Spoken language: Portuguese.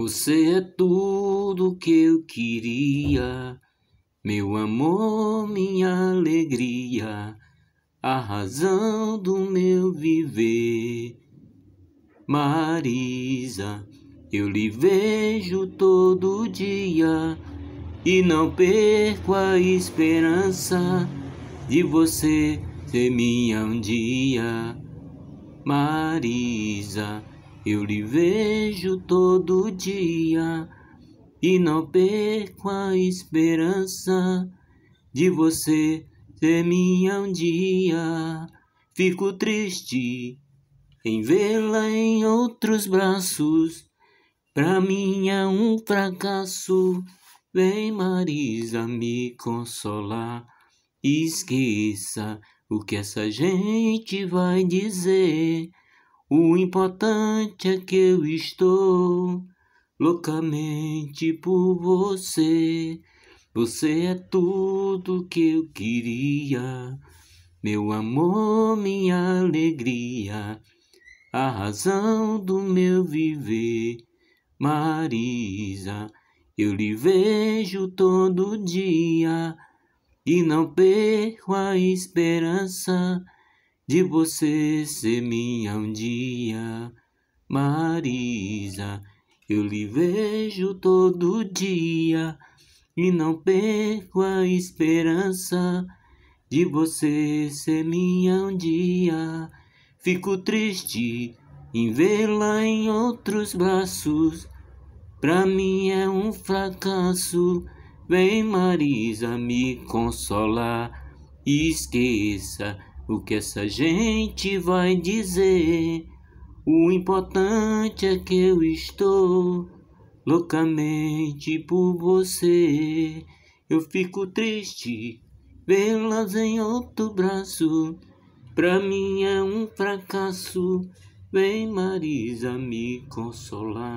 Você é tudo que eu queria, meu amor, minha alegria, a razão do meu viver. Marisa, eu lhe vejo todo dia e não perco a esperança de você ser minha um dia. Marisa, eu lhe vejo todo dia e não perco a esperança de você ser minha um dia. Fico triste em vê-la em outros braços. Pra mim é um fracasso. Vem, Marisa, me consolar. Esqueça o que essa gente vai dizer. O importante é que eu estou loucamente por você. Você é tudo que eu queria. Meu amor, minha alegria, a razão do meu viver. Marisa, eu lhe vejo todo dia e não perco a esperança de você ser minha um dia, Marisa. Eu lhe vejo todo dia e não perco a esperança de você ser minha um dia. Fico triste em vê-la em outros braços. Pra mim é um fracasso. Vem, Marisa, me consolar. E esqueça o que essa gente vai dizer? O importante é que eu estou loucamente por você. Eu fico triste vê-las em outro braço. Pra mim é um fracasso. Vem, Marisa, me consolar.